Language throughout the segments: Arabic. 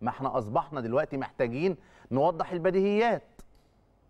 ما احنا اصبحنا دلوقتي محتاجين نوضح البديهيات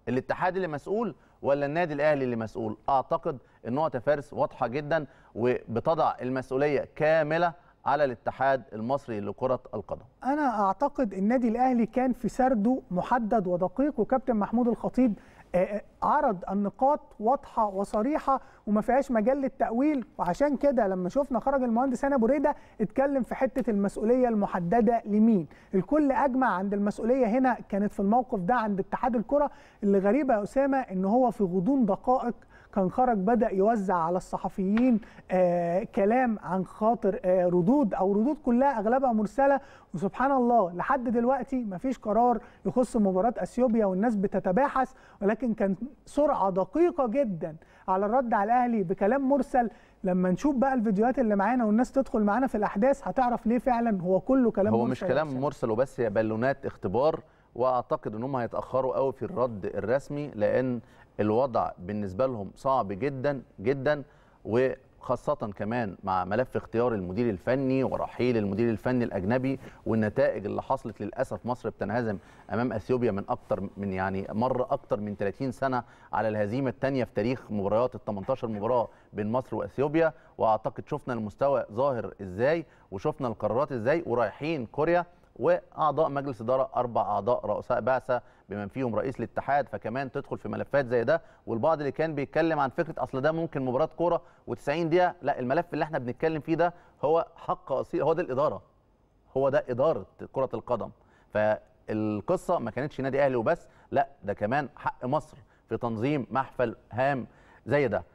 الاتحاد اللي مسؤول ولا النادي الاهلي اللي مسؤول اعتقد ان يا فارس واضحه جدا وبتضع المسؤوليه كامله على الاتحاد المصري لكره القدم انا اعتقد النادي الاهلي كان في سرده محدد ودقيق وكابتن محمود الخطيب آه، آه، عرض النقاط واضحه وصريحه وما فيهاش مجال للتاويل وعشان كده لما شفنا خرج المهندس هاني ابو ريده اتكلم في حته المسؤوليه المحدده لمين الكل اجمع عند المسؤوليه هنا كانت في الموقف ده عند اتحاد الكره اللي غريبه يا اسامه ان هو في غضون دقائق كان خرج بدا يوزع على الصحفيين آه كلام عن خاطر آه ردود او ردود كلها اغلبها مرسله وسبحان الله لحد دلوقتي مفيش قرار يخص مباراه اثيوبيا والناس بتتباحث ولكن كان سرعه دقيقه جدا على الرد على الاهلي بكلام مرسل لما نشوف بقى الفيديوهات اللي معانا والناس تدخل معانا في الاحداث هتعرف ليه فعلا هو كله كلام هو مرسل مش كلام مرسل وبس هي بالونات اختبار واعتقد ان هم هيتاخروا قوي في الرد الرسمي لان الوضع بالنسبه لهم صعب جدا جدا و خاصة كمان مع ملف اختيار المدير الفني ورحيل المدير الفني الأجنبي والنتائج اللي حصلت للأسف مصر بتنهزم أمام أثيوبيا من أكتر من يعني مر أكتر من 30 سنة على الهزيمة الثانية في تاريخ مباريات ال 18 مباراة بين مصر وأثيوبيا وأعتقد شفنا المستوى ظاهر إزاي وشفنا القرارات إزاي ورايحين كوريا واعضاء مجلس اداره اربع اعضاء رؤساء بعثه بمن فيهم رئيس الاتحاد فكمان تدخل في ملفات زي ده والبعض اللي كان بيتكلم عن فكره اصل ده ممكن مباراه كوره و90 دقيقه لا الملف اللي احنا بنتكلم فيه ده هو حق اصيل هو ده الاداره هو ده اداره كره القدم فالقصه ما كانتش نادي اهلي وبس لا ده كمان حق مصر في تنظيم محفل هام زي ده